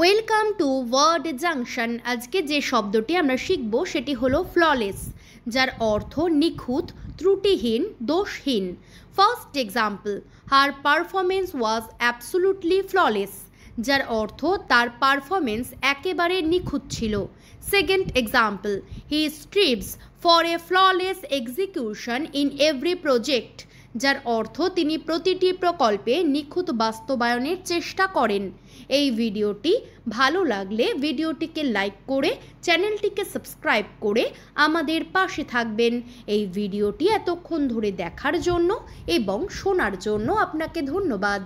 welcome to word junction আজকে যে শব্দটি আমরা শিখব সেটি হলো ফ্ললেস যার অর্থ নিখুঁত ত্রুটিহীন দোষহীন first example her performance was absolutely flawless যার অর্থ তার পারফরমেন্স একেবারে নিখুঁত ছিল second example he strips for a flawless execution in every project যার অর্থ তিনি প্রতিটি প্রকল্পে নিখুঁত বাস্তবায়নের চেষ্টা করেন এই ভিডিওটি ভালো লাগলে ভিডিওটিকে লাইক করে চ্যানেলটিকে সাবস্ক্রাইব করে আমাদের পাশে থাকবেন এই ভিডিওটি এতক্ষণ ধরে দেখার জন্য এবং শোনার জন্য আপনাকে ধন্যবাদ